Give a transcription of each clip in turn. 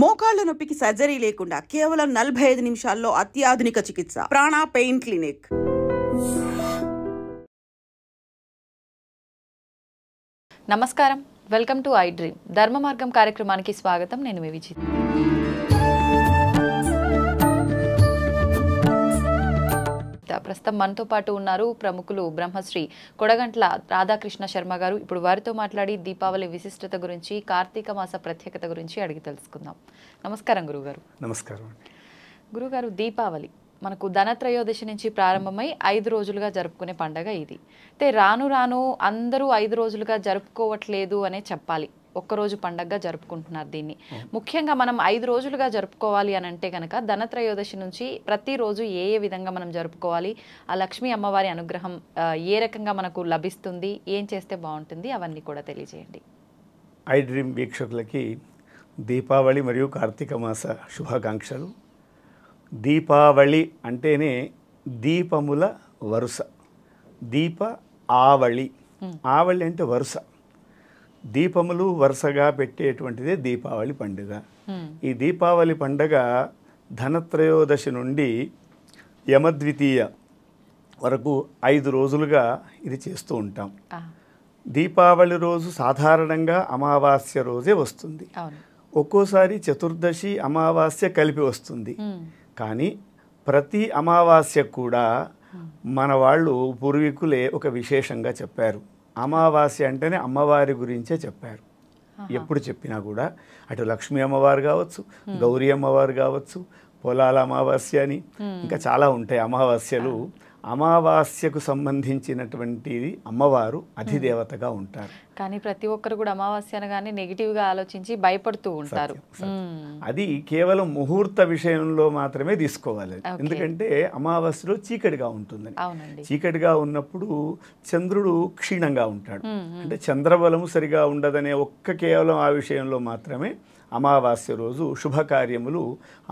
మోకాళ్ల నొప్పికి సర్జరీ లేకుండా కేవలం నలభై ఐదు నిమిషాల్లో అత్యాధునిక చికిత్స ప్రాణ పెయిన్ క్లినిక్ నమస్కారం వెల్కమ్ టు ఐ డ్రీమ్ ధర్మ మార్గం కార్యక్రమానికి స్వాగతం నేను మీ విజిత్ ప్రస్తుతం మనతో పాటు ఉన్నారు ప్రముఖులు బ్రహ్మశ్రీ కొడగంట్ల రాధాకృష్ణ శర్మ గారు ఇప్పుడు వారితో మాట్లాడి దీపావళి విశిష్టత గురించి కార్తీక మాస ప్రత్యేకత గురించి అడిగి తెలుసుకుందాం నమస్కారం గురుగారు నమస్కారం గురుగారు దీపావళి మనకు ధనత్రయోదశి నుంచి ప్రారంభమై ఐదు రోజులుగా జరుపుకునే పండగ ఇది అయితే రాను రాను అందరూ ఐదు రోజులుగా జరుపుకోవట్లేదు అనే చెప్పాలి ఒక్కరోజు పండగగా జరుపుకుంటున్నారు దీన్ని ముఖ్యంగా మనం ఐదు రోజులుగా జరుపుకోవాలి అని అంటే కనుక ధనత్రయోదశి నుంచి ప్రతిరోజు ఏ ఏ విధంగా మనం జరుపుకోవాలి ఆ లక్ష్మీ అమ్మవారి అనుగ్రహం ఏ రకంగా మనకు లభిస్తుంది ఏం చేస్తే బాగుంటుంది అవన్నీ కూడా తెలియజేయండి ఐ డ్రీమ్ వీక్షకులకి దీపావళి మరియు కార్తీక మాస శుభాకాంక్షలు దీపావళి అంటేనే దీపముల వరుస దీప ఆవళి ఆవళి అంటే వరుస దీపములు వరుసగా పెట్టేటువంటిదే దీపావళి పండుగ ఈ దీపావళి పండుగ ధనత్రయోదశి నుండి యమద్వితీయ వరకు ఐదు రోజులుగా ఇది చేస్తూ ఉంటాం దీపావళి రోజు సాధారణంగా అమావాస్య రోజే వస్తుంది ఒక్కోసారి చతుర్దశి అమావాస్య కలిపి వస్తుంది కానీ ప్రతి అమావాస్య కూడా మన వాళ్ళు పూర్వీకులే ఒక విశేషంగా చెప్పారు అమావాస్య అంటేనే అమ్మవారి గురించే చెప్పారు ఎప్పుడు చెప్పినా కూడా అటు లక్ష్మీ అమ్మవారు కావచ్చు గౌరీ అమ్మవారు కావచ్చు పొలాల అమావాస్య అని ఇంకా చాలా ఉంటాయి అమావాస్యలు అమావాస్యకు సంబంధించినటువంటిది అమ్మవారు అధిదేవతగా ఉంటారు కానీ ప్రతి ఒక్కరు కూడా అమావాస్య అనగానే గా ఆలోచించి భయపడుతూ ఉంటారు అది కేవలం ముహూర్త విషయంలో మాత్రమే తీసుకోవాలి ఎందుకంటే అమావాస్యలో చీకటిగా ఉంటుందని చీకటిగా ఉన్నప్పుడు చంద్రుడు క్షీణంగా ఉంటాడు అంటే చంద్రబలము సరిగా ఉండదనే ఒక్క కేవలం ఆ విషయంలో మాత్రమే అమావాస్య రోజు శుభకార్యములు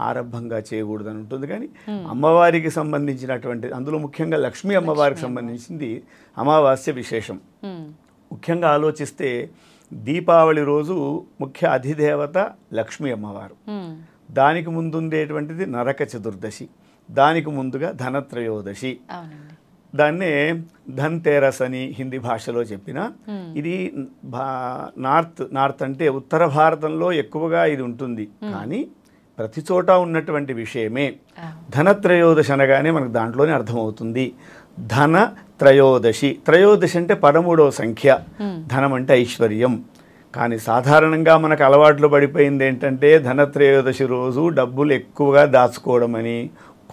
ఆరంభంగా చేయకూడదని ఉంటుంది కానీ అమ్మవారికి సంబంధించినటువంటి అందులో ముఖ్యంగా లక్ష్మీ అమ్మవారికి సంబంధించింది అమావాస్య విశేషం ముఖ్యంగా ఆలోచిస్తే దీపావళి రోజు ముఖ్య అధిదేవత లక్ష్మీ అమ్మవారు దానికి ముందుండేటువంటిది నరక చతుర్దశి దానికి ముందుగా ధనత్రయోదశి దాన్నే ధన్తేరస్ అని హిందీ భాషలో చెప్పిన hmm. ఇది నార్త్ నార్త్ అంటే ఉత్తర భారతంలో ఎక్కువగా ఇది ఉంటుంది hmm. కానీ ప్రతి చోట ఉన్నటువంటి విషయమే ah. ధనత్రయోదశి అనగానే మనకు దాంట్లోనే అర్థమవుతుంది ధన త్రయోదశి త్రయోదశి అంటే పదమూడవ సంఖ్య hmm. ధనం అంటే ఐశ్వర్యం కానీ సాధారణంగా మనకు అలవాట్లు పడిపోయింది ఏంటంటే ధనత్రయోదశి రోజు డబ్బులు ఎక్కువగా దాచుకోవడం అని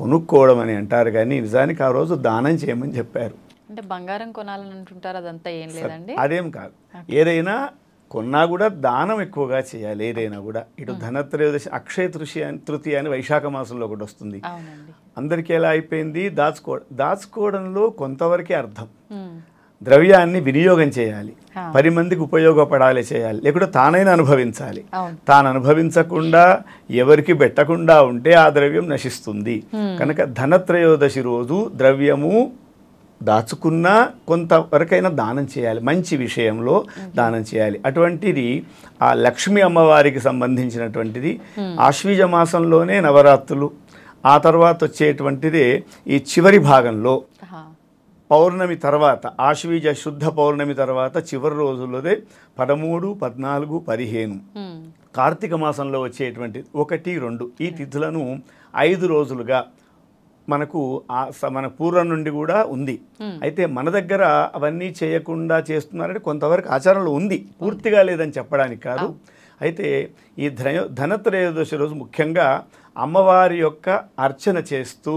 కొనుక్కోవడం అని అంటారు కానీ నిజానికి ఆ రోజు దానం చేయమని చెప్పారు అంటే బంగారం కొనాలని అంటుంటారు అదంతా ఏం లేదండి అదేం కాదు ఏదైనా కొన్నా కూడా దానం ఎక్కువగా చేయాలి ఏదైనా కూడా ఇటు ధనత్రయోదశి అక్షయ తృషి అని తృతీయ అని వైశాఖ మాసంలో కూడా వస్తుంది అందరికీ ఎలా అయిపోయింది దాచుకో దాచుకోవడంలో కొంతవరకే అర్థం ద్రవ్యాన్ని వినియోగం చేయాలి పది మందికి ఉపయోగపడాలి చేయాలి లేకుంటే తానైనా అనుభవించాలి తాను అనుభవించకుండా ఎవరికి పెట్టకుండా ఉంటే ఆ ద్రవ్యం నశిస్తుంది కనుక ధనత్రయోదశి రోజు ద్రవ్యము దాచుకున్నా కొంతవరకైనా దానం చేయాలి మంచి విషయంలో దానం చేయాలి అటువంటిది ఆ లక్ష్మి అమ్మవారికి సంబంధించినటువంటిది ఆశ్వీజ మాసంలోనే నవరాత్రులు ఆ తర్వాత వచ్చేటువంటిదే ఈ చివరి భాగంలో పౌర్ణమి తర్వాత ఆశ్వీజ శుద్ధ పౌర్ణమి తర్వాత చివరి రోజుల్లోదే పదమూడు పద్నాలుగు పదిహేను కార్తీక మాసంలో వచ్చేటువంటి ఒకటి రెండు ఈ తిథులను ఐదు రోజులుగా మనకు మన పూర్వం నుండి కూడా ఉంది అయితే మన దగ్గర అవన్నీ చేయకుండా చేస్తున్నారంటే కొంతవరకు ఆచారంలో ఉంది పూర్తిగా లేదని చెప్పడానికి కాదు అయితే ఈ ధన ధనత్రయోదశి రోజు ముఖ్యంగా అమ్మవారి యొక్క అర్చన చేస్తూ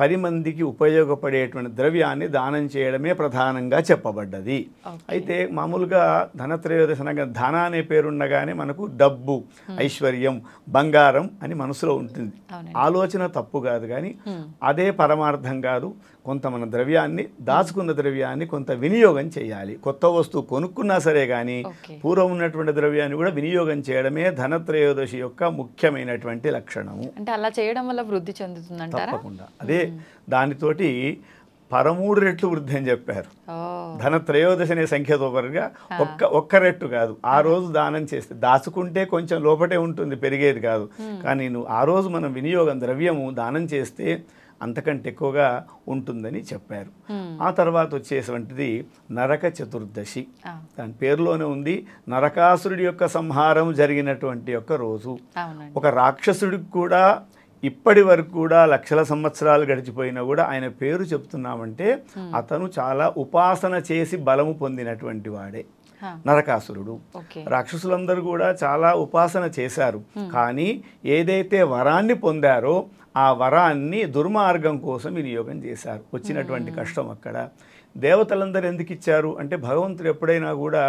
పది మందికి ఉపయోగపడేటువంటి ద్రవ్యాన్ని దానం చేయడమే ప్రధానంగా చెప్పబడ్డది అయితే మామూలుగా ధనత్రయోదశ ధన అనే పేరుండగానే మనకు డబ్బు ఐశ్వర్యం బంగారం అని మనసులో ఉంటుంది ఆలోచన తప్పు కాదు కానీ అదే పరమార్థం కాదు కొంత మన ద్రవ్యాన్ని దాచుకున్న ద్రవ్యాన్ని కొంత వినియోగం చేయాలి కొత్త వస్తువు కొనుక్కున్నా సరే కానీ పూర్వం ఉన్నటువంటి ద్రవ్యాన్ని కూడా వినియోగం చేయడమే ధనత్రయోదశి యొక్క ముఖ్యమైనటువంటి లక్షణము అంటే అలా చేయడం వల్ల వృద్ధి చెందుతుంది తప్పకుండా అదే దానితోటి పదమూడు రెట్లు వృద్ధి అని చెప్పారు ధన త్రయోదశి అనే సంఖ్యతో పరంగా ఒక్క ఒక్క రెట్టు కాదు ఆ రోజు దానం చేస్తే దాచుకుంటే కొంచెం లోపటే ఉంటుంది పెరిగేది కాదు కానీ నువ్వు ఆ రోజు మనం వినియోగం ద్రవ్యము దానం చేస్తే అంతకంటే ఎక్కువగా ఉంటుందని చెప్పారు ఆ తర్వాత వచ్చేటువంటిది నరక చతుర్దశి దాని పేరులోనే ఉంది నరకాసురుడి యొక్క సంహారం జరిగినటువంటి యొక్క రోజు ఒక రాక్షసుడికి కూడా ఇప్పటి వరకు కూడా లక్షల సంవత్సరాలు గడిచిపోయినా కూడా ఆయన పేరు చెప్తున్నామంటే అతను చాలా ఉపాసన చేసి బలము పొందినటువంటి వాడే నరకాసురుడు రాక్షసులందరూ కూడా చాలా ఉపాసన చేశారు కానీ ఏదైతే వరాన్ని పొందారో ఆ వరాన్ని దుర్మార్గం కోసం వినియోగం చేశారు వచ్చినటువంటి కష్టం అక్కడ దేవతలందరూ ఎందుకు ఇచ్చారు అంటే భగవంతుడు ఎప్పుడైనా కూడా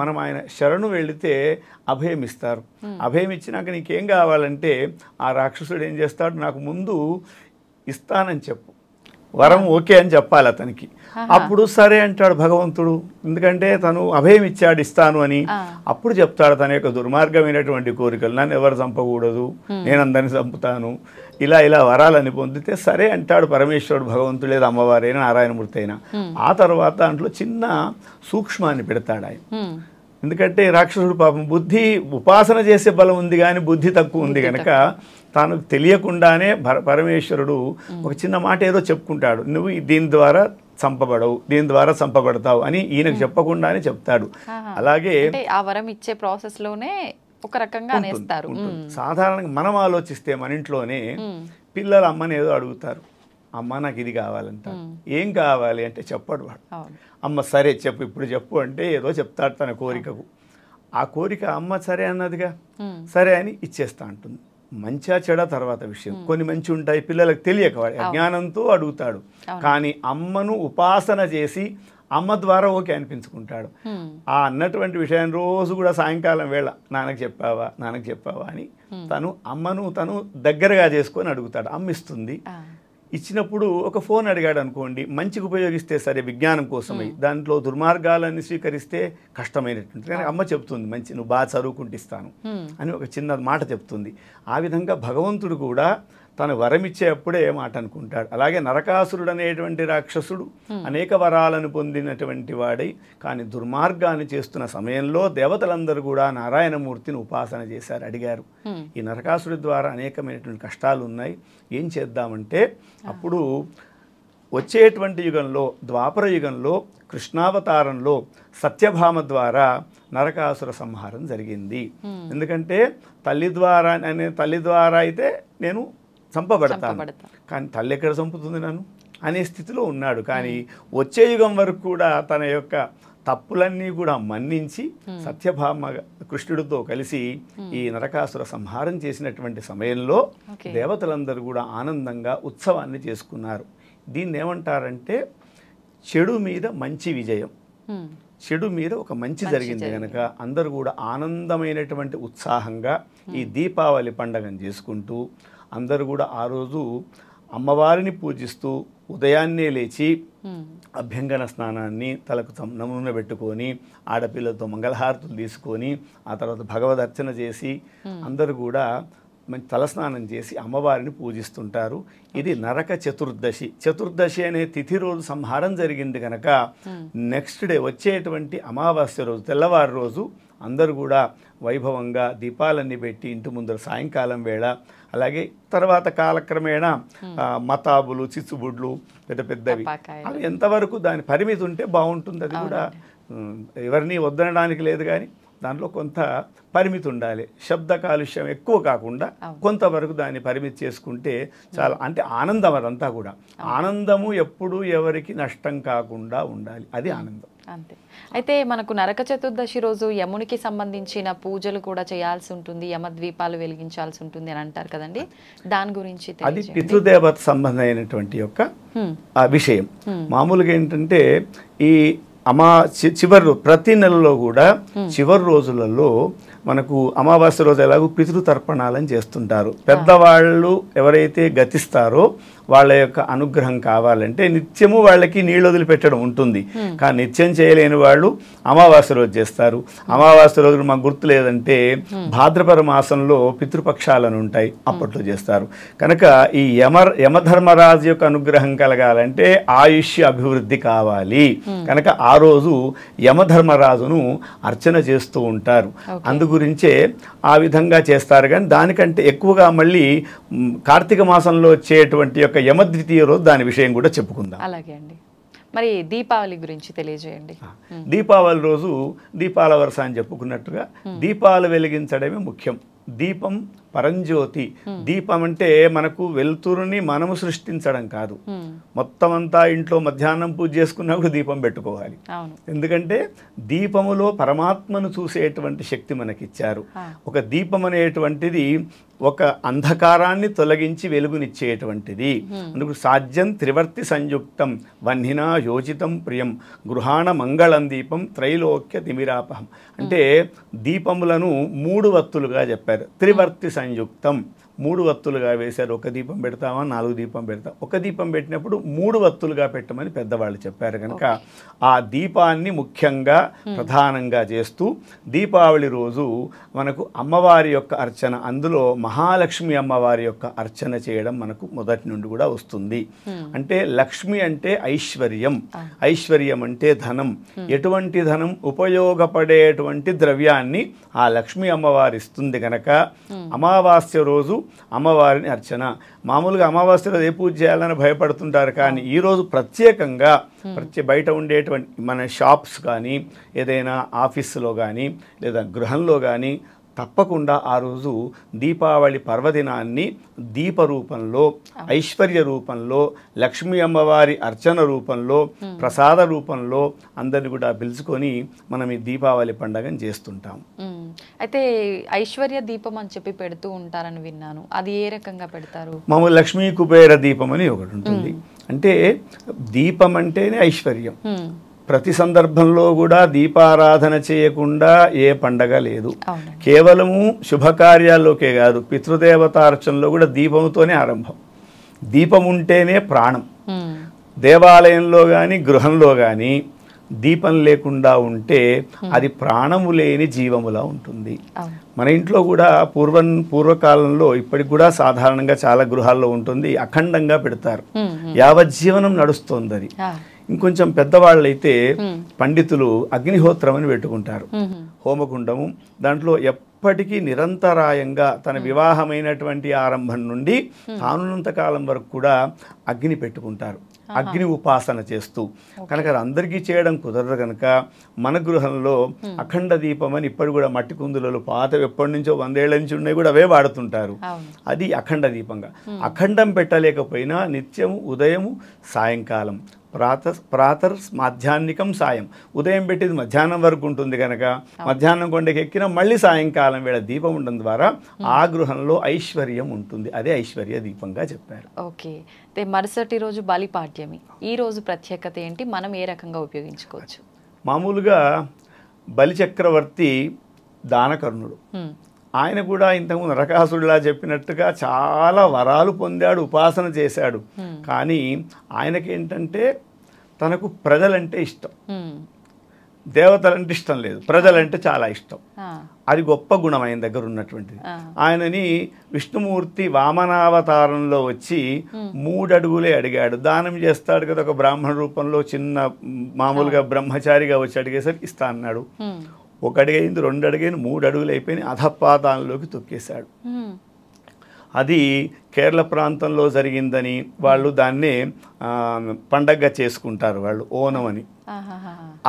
మనం ఆయన శరణు వెళితే అభయం ఇస్తారు అభయం ఇచ్చినాక నీకేం కావాలంటే ఆ రాక్షసుడు ఏం చేస్తాడు నాకు ముందు ఇస్తానని చెప్పు వరం ఓకే అని చెప్పాలి అతనికి అప్పుడు సరే అంటాడు భగవంతుడు ఎందుకంటే తను అభయం ఇచ్చాడు ఇస్తాను అని అప్పుడు చెప్తాడు తన యొక్క దుర్మార్గమైనటువంటి కోరికలు నన్ను ఎవరు చంపకూడదు నేను అందరిని చంపుతాను ఇలా ఇలా వరాలని పొందితే సరే అంటాడు పరమేశ్వరుడు భగవంతుడు లేదా అమ్మవారైనా నారాయణమూర్తి అయినా ఆ తర్వాత దాంట్లో చిన్న సూక్ష్మాన్ని పెడతాడు ఆయన ఎందుకంటే రాక్షసుడు పాపం బుద్ధి ఉపాసన చేసే బలం ఉంది కానీ బుద్ధి తక్కువ ఉంది కనుక తాను తెలియకుండానే పరమేశ్వరుడు ఒక చిన్న మాట ఏదో చెప్పుకుంటాడు నువ్వు దీని ద్వారా చంపబడవు దీని ద్వారా చంపబడతావు అని ఈయనకు చెప్పకుండానే చెప్తాడు అలాగే ఆ వరం ఇచ్చే ప్రాసెస్ లోనే ఒక రకంగా సాధారణంగా మనం ఆలోచిస్తే మన ఇంట్లోనే పిల్లలు అమ్మని ఏదో అడుగుతారు అమ్మ నాకు ఇది కావాలంట ఏం కావాలి అంటే చెప్పాడు వాడు అమ్మ సరే చెప్పు ఇప్పుడు చెప్పు అంటే ఏదో చెప్తాడు తన కోరికకు ఆ కోరిక అమ్మ సరే అన్నదిగా సరే అని ఇచ్చేస్తా అంటుంది మంచా చెడ తర్వాత విషయం కొన్ని మంచి ఉంటాయి పిల్లలకు తెలియక వాడు అజ్ఞానంతో అడుగుతాడు కానీ అమ్మను ఉపాసన చేసి అమ్మ ద్వారా ఓకే అనిపించుకుంటాడు ఆ అన్నటువంటి విషయాన్ని రోజు కూడా సాయంకాలం వేళ నాన్నకు చెప్పావా నాన్నకు చెప్పావా అని తను అమ్మను తను దగ్గరగా చేసుకొని అడుగుతాడు అమ్మిస్తుంది ఇచ్చినప్పుడు ఒక ఫోన్ అడిగాడు అనుకోండి మంచికి ఉపయోగిస్తే సరే విజ్ఞానం కోసమై దాంట్లో దుర్మార్గాలన్నీ స్వీకరిస్తే కష్టమైనటువంటి కానీ అమ్మ చెప్తుంది మంచి నువ్వు బాగా చదువుకుంటిస్తాను అని ఒక చిన్న మాట చెప్తుంది ఆ విధంగా భగవంతుడు కూడా తను ఇచ్చే అప్పుడే మాట అనుకుంటాడు అలాగే నరకాసురుడు అనేటువంటి రాక్షసుడు అనేక వరాలను పొందినటువంటి వాడై కానీ దుర్మార్గాన్ని చేస్తున్న సమయంలో దేవతలందరూ కూడా నారాయణమూర్తిని ఉపాసన చేశారు అడిగారు ఈ నరకాసుడి ద్వారా అనేకమైనటువంటి కష్టాలు ఉన్నాయి ఏం చేద్దామంటే అప్పుడు వచ్చేటువంటి యుగంలో ద్వాపర యుగంలో కృష్ణావతారంలో సత్యభామ ద్వారా నరకాసుర సంహారం జరిగింది ఎందుకంటే తల్లి ద్వారా అనే తల్లి ద్వారా అయితే నేను చంపబడతాను కానీ తల్లి ఎక్కడ చంపుతుంది నన్ను అనే స్థితిలో ఉన్నాడు కానీ వచ్చే యుగం వరకు కూడా తన యొక్క తప్పులన్నీ కూడా మన్నించి సత్యభామ కృష్ణుడితో కలిసి ఈ నరకాసుర సంహారం చేసినటువంటి సమయంలో దేవతలందరూ కూడా ఆనందంగా ఉత్సవాన్ని చేసుకున్నారు దీన్ని ఏమంటారంటే చెడు మీద మంచి విజయం చెడు మీద ఒక మంచి జరిగింది కనుక అందరూ కూడా ఆనందమైనటువంటి ఉత్సాహంగా ఈ దీపావళి పండగను చేసుకుంటూ అందరూ కూడా ఆ రోజు అమ్మవారిని పూజిస్తూ ఉదయాన్నే లేచి అభ్యంగన స్నానాన్ని తలకు నమూన పెట్టుకొని ఆడపిల్లతో మంగళహారతులు తీసుకొని ఆ తర్వాత భగవద్ అర్చన చేసి అందరూ కూడా మంచి తలస్నానం చేసి అమ్మవారిని పూజిస్తుంటారు ఇది నరక చతుర్దశి చతుర్దశి అనే తిథి రోజు సంహారం జరిగింది కనుక నెక్స్ట్ డే వచ్చేటువంటి అమావాస్య రోజు తెల్లవారు రోజు అందరూ కూడా వైభవంగా దీపాలన్నీ పెట్టి ఇంటి ముందర సాయంకాలం వేళ అలాగే తర్వాత కాలక్రమేణా మతాబులు చిచ్చుబుడ్లు పెద్ద పెద్దవి అవి ఎంతవరకు దాని పరిమితి ఉంటే బాగుంటుంది అది కూడా ఎవరిని వద్దనడానికి లేదు కానీ దాంట్లో కొంత పరిమితి ఉండాలి శబ్ద కాలుష్యం ఎక్కువ కాకుండా కొంతవరకు దాన్ని పరిమితి చేసుకుంటే చాలా అంటే ఆనందం అదంతా కూడా ఆనందము ఎప్పుడు ఎవరికి నష్టం కాకుండా ఉండాలి అది ఆనందం అంతే అయితే మనకు నరక చతుర్దశి రోజు యమునికి సంబంధించిన పూజలు కూడా చేయాల్సి ఉంటుంది యమద్వీపాలు వెలిగించాల్సి ఉంటుంది అని అంటారు కదండి దాని గురించి అది పితృదేవత సంబంధమైనటువంటి యొక్క విషయం మామూలుగా ఏంటంటే ఈ అమా చివరి ప్రతి నెలలో కూడా చివరి రోజులలో మనకు అమావాస్య రోజు ఎలాగో పితృతర్పణాలని చేస్తుంటారు పెద్దవాళ్ళు ఎవరైతే గతిస్తారో వాళ్ళ యొక్క అనుగ్రహం కావాలంటే నిత్యము వాళ్ళకి నీళ్ళు వదిలిపెట్టడం ఉంటుంది కానీ నిత్యం చేయలేని వాళ్ళు అమావాస్య రోజు చేస్తారు అమావాస్య రోజు మాకు గుర్తు లేదంటే భాద్రపర మాసంలో పితృపక్షాలను ఉంటాయి అప్పట్లో చేస్తారు కనుక ఈ యమ యమధర్మరాజు యొక్క అనుగ్రహం కలగాలంటే ఆయుష్య అభివృద్ధి కావాలి కనుక ఆ రోజు యమధర్మరాజును అర్చన చేస్తూ ఉంటారు అందు గురించే ఆ విధంగా చేస్తారు కానీ దానికంటే ఎక్కువగా మళ్ళీ కార్తీక మాసంలో వచ్చేటువంటి యొక్క యమద్వితీయ రోజు దాని విషయం కూడా చెప్పుకుందాం అలాగే అండి మరి దీపావళి గురించి తెలియజేయండి దీపావళి రోజు దీపాల వరస అని చెప్పుకున్నట్టుగా దీపాలు వెలిగించడమే ముఖ్యం దీపం పరంజ్యోతి దీపం అంటే మనకు వెలుతురుని మనము సృష్టించడం కాదు మొత్తం అంతా ఇంట్లో మధ్యాహ్నం పూజ చేసుకున్నా కూడా దీపం పెట్టుకోవాలి ఎందుకంటే దీపములో పరమాత్మను చూసేటువంటి శక్తి మనకిచ్చారు ఒక దీపం అనేటువంటిది ఒక అంధకారాన్ని తొలగించి వెలుగునిచ్చేటువంటిది అందుకు సాధ్యం త్రివర్తి సంయుక్తం వన్హినా యోజితం ప్రియం గృహాణ మంగళం దీపం త్రైలోక్య తిమిరాపహం అంటే దీపములను మూడు వత్తులుగా చెప్పారు త్రివర్తి संयुक्तम మూడు వత్తులుగా వేశారు ఒక దీపం పెడతామా నాలుగు దీపం పెడతాం ఒక దీపం పెట్టినప్పుడు మూడు వత్తులుగా పెట్టమని పెద్దవాళ్ళు చెప్పారు కనుక ఆ దీపాన్ని ముఖ్యంగా ప్రధానంగా చేస్తూ దీపావళి రోజు మనకు అమ్మవారి యొక్క అర్చన అందులో మహాలక్ష్మి అమ్మవారి యొక్క అర్చన చేయడం మనకు మొదటి నుండి కూడా వస్తుంది అంటే లక్ష్మి అంటే ఐశ్వర్యం ఐశ్వర్యం అంటే ధనం ఎటువంటి ధనం ఉపయోగపడేటువంటి ద్రవ్యాన్ని ఆ లక్ష్మి అమ్మవారి ఇస్తుంది కనుక అమావాస్య రోజు అమ్మవారిని అర్చన మామూలుగా అమావాస్య ఏ పూజ చేయాలని భయపడుతుంటారు కానీ ఈరోజు ప్రత్యేకంగా ప్రత్యే బయట ఉండేటువంటి మన షాప్స్ కానీ ఏదైనా ఆఫీసులో కానీ లేదా గృహంలో కానీ తప్పకుండా ఆ రోజు దీపావళి పర్వదినాన్ని దీప రూపంలో ఐశ్వర్య రూపంలో లక్ష్మీ అమ్మవారి అర్చన రూపంలో ప్రసాద రూపంలో అందరిని కూడా పిలుచుకొని మనం ఈ దీపావళి పండగను చేస్తుంటాం అయితే ఐశ్వర్య దీపం అని చెప్పి పెడుతూ ఉంటారని విన్నాను అది ఏ రకంగా పెడతారు మామూలు లక్ష్మీ కుబేర దీపం అని ఒకటి ఉంటుంది అంటే దీపం అంటేనే ఐశ్వర్యం ప్రతి సందర్భంలో కూడా దీపారాధన చేయకుండా ఏ పండగ లేదు కేవలము శుభకార్యాల్లోకే కాదు పితృదేవతార్చనలో కూడా దీపంతోనే ఆరంభం దీపం ఉంటేనే ప్రాణం దేవాలయంలో కానీ గృహంలో కానీ దీపం లేకుండా ఉంటే అది ప్రాణము లేని జీవములా ఉంటుంది మన ఇంట్లో కూడా పూర్వం పూర్వకాలంలో ఇప్పటికి కూడా సాధారణంగా చాలా గృహాల్లో ఉంటుంది అఖండంగా పెడతారు యావజ్జీవనం నడుస్తుంది అది ఇంకొంచెం పెద్దవాళ్ళైతే పండితులు అగ్నిహోత్రం అని పెట్టుకుంటారు హోమకుండము దాంట్లో ఎప్పటికీ నిరంతరాయంగా తన వివాహమైనటువంటి ఆరంభం నుండి తానున్నంత కాలం వరకు కూడా అగ్ని పెట్టుకుంటారు అగ్ని ఉపాసన చేస్తూ కనుక అందరికీ చేయడం కుదరదు కనుక మన గృహంలో అఖండ దీపం అని ఇప్పటి కూడా మట్టి కుందులలో పాత ఎప్పటి నుంచో వందేళ్ల నుంచి ఉన్నాయి కూడా అవే వాడుతుంటారు అది అఖండ దీపంగా అఖండం పెట్టలేకపోయినా నిత్యము ఉదయము సాయంకాలం ప్రాత ప్రాతర్ మాధ్యాహ్నికం సాయం ఉదయం పెట్టేది మధ్యాహ్నం వరకు ఉంటుంది కనుక మధ్యాహ్నం కొండకి ఎక్కిన మళ్ళీ సాయంకాలం వేళ దీపం ఉండడం ద్వారా ఆ గృహంలో ఐశ్వర్యం ఉంటుంది అదే ఐశ్వర్య దీపంగా చెప్పారు ఓకే అయితే మరుసటి రోజు బలిపాఠ్యమి ఈ రోజు ప్రత్యేకత ఏంటి మనం ఏ రకంగా ఉపయోగించుకోవచ్చు మామూలుగా బలిచక్రవర్తి దానకర్ణుడు ఆయన కూడా ఇంతకుముందు నరకాసురులా చెప్పినట్టుగా చాలా వరాలు పొందాడు ఉపాసన చేశాడు కానీ ఆయనకేంటంటే తనకు ప్రజలంటే ఇష్టం దేవతలంటే ఇష్టం లేదు ప్రజలంటే చాలా ఇష్టం అది గొప్ప గుణం ఆయన దగ్గర ఉన్నటువంటిది ఆయనని విష్ణుమూర్తి వామనావతారంలో వచ్చి మూడడుగులే అడిగాడు దానం చేస్తాడు కదా ఒక బ్రాహ్మణ రూపంలో చిన్న మామూలుగా బ్రహ్మచారిగా వచ్చి అడిగేసరికి ఇస్తా అన్నాడు ఒక అడుగైంది రెండు అడుగైంది మూడు అడుగులు అయిపోయి అధపాతాంలోకి తొక్కేశాడు అది కేరళ ప్రాంతంలో జరిగిందని వాళ్ళు దాన్నే పండగ చేసుకుంటారు వాళ్ళు ఓనం అని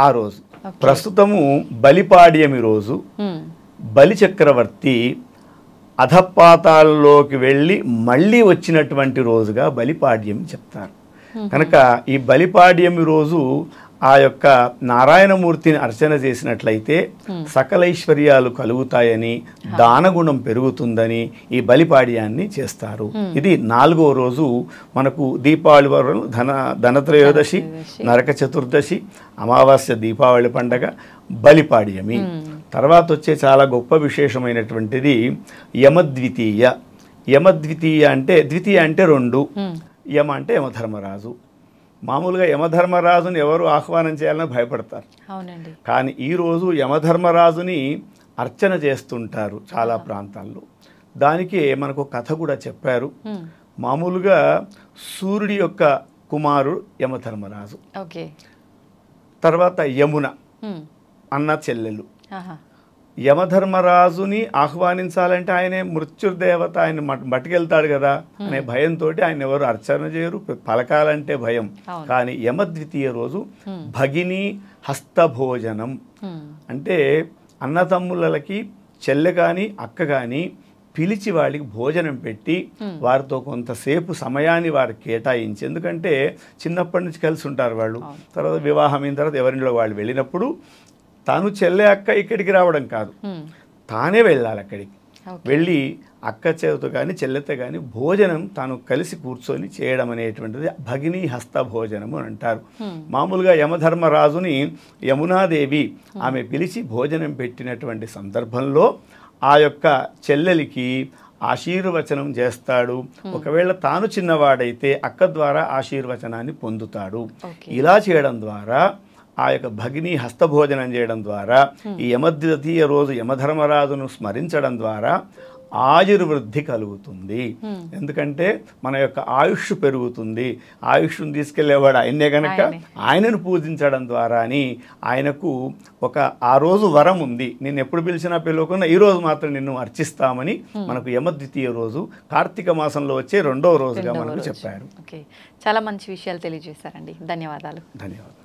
ఆ రోజు ప్రస్తుతము బలిపాడ్యమి రోజు బలి చక్రవర్తి అధపాతాల్లోకి వెళ్ళి మళ్ళీ వచ్చినటువంటి రోజుగా బలిపాడ్యమి చెప్తారు కనుక ఈ బలిపాడ్యమి రోజు ఆ యొక్క నారాయణమూర్తిని అర్చన చేసినట్లయితే సకలైశ్వర్యాలు కలుగుతాయని దానగుణం పెరుగుతుందని ఈ బలిపాడ్యాన్ని చేస్తారు ఇది నాలుగో రోజు మనకు దీపావళి వరం ధన ధనత్రయోదశి నరక చతుర్దశి అమావాస్య దీపావళి పండగ బలిపాడ్యమి తర్వాత వచ్చే చాలా గొప్ప విశేషమైనటువంటిది యమద్వితీయ యమద్వితీయ అంటే ద్వితీయ అంటే రెండు యమ అంటే యమధర్మరాజు మామూలుగా యమధర్మరాజుని ఎవరు ఆహ్వానం చేయాలని భయపడతారు అవునండి కానీ ఈరోజు యమధర్మరాజుని అర్చన చేస్తుంటారు చాలా ప్రాంతాల్లో దానికి మనకు కథ కూడా చెప్పారు మామూలుగా సూర్యుడి యొక్క కుమారుడు యమధర్మరాజు తర్వాత యమున అన్న చెల్లెలు యమధర్మరాజుని ఆహ్వానించాలంటే ఆయనే మృత్యుర్దేవత ఆయన మట్టుకెళ్తాడు కదా అనే భయంతో ఆయన ఎవరు అర్చన చేయరు పలకాలంటే భయం కానీ యమద్వితీయ రోజు భగిని హస్తభోజనం అంటే అన్నతమ్ములకి చెల్లె కానీ అక్క కానీ పిలిచి వాళ్ళకి భోజనం పెట్టి వారితో కొంతసేపు సమయాన్ని వారికి కేటాయించి ఎందుకంటే చిన్నప్పటి నుంచి కలిసి ఉంటారు వాళ్ళు తర్వాత వివాహం అయిన తర్వాత ఎవరింట్లో వాళ్ళు వెళ్ళినప్పుడు తను చెల్లె అక్క ఇక్కడికి రావడం కాదు తానే వెళ్ళాలి అక్కడికి వెళ్ళి అక్క చేతో కానీ చెల్లెతో కానీ భోజనం తాను కలిసి కూర్చొని చేయడం అనేటువంటిది భగిని హస్త భోజనము అని అంటారు మామూలుగా యమధర్మరాజుని యమునాదేవి ఆమె పిలిచి భోజనం పెట్టినటువంటి సందర్భంలో ఆ యొక్క చెల్లెలికి ఆశీర్వచనం చేస్తాడు ఒకవేళ తాను చిన్నవాడైతే అక్క ద్వారా ఆశీర్వచనాన్ని పొందుతాడు ఇలా చేయడం ద్వారా ఆ యొక్క భగిని హస్తభోజనం చేయడం ద్వారా ఈ యమద్వితీయ రోజు యమధర్మరాజును స్మరించడం ద్వారా ఆయుర్వృద్ధి కలుగుతుంది ఎందుకంటే మన యొక్క ఆయుష్ పెరుగుతుంది ఆయుష్ను తీసుకెళ్లేవాడు ఆయనే కనుక ఆయనను పూజించడం ద్వారా అని ఆయనకు ఒక ఆ రోజు వరం ఉంది నేను ఎప్పుడు పిలిచినా పిలవకుండా ఈ రోజు మాత్రం నిన్ను అర్చిస్తామని మనకు యమద్వితీయ రోజు కార్తీక మాసంలో వచ్చే రెండో రోజుగా మనకు చెప్పారు చాలా మంచి విషయాలు తెలియజేశారండి ధన్యవాదాలు ధన్యవాదాలు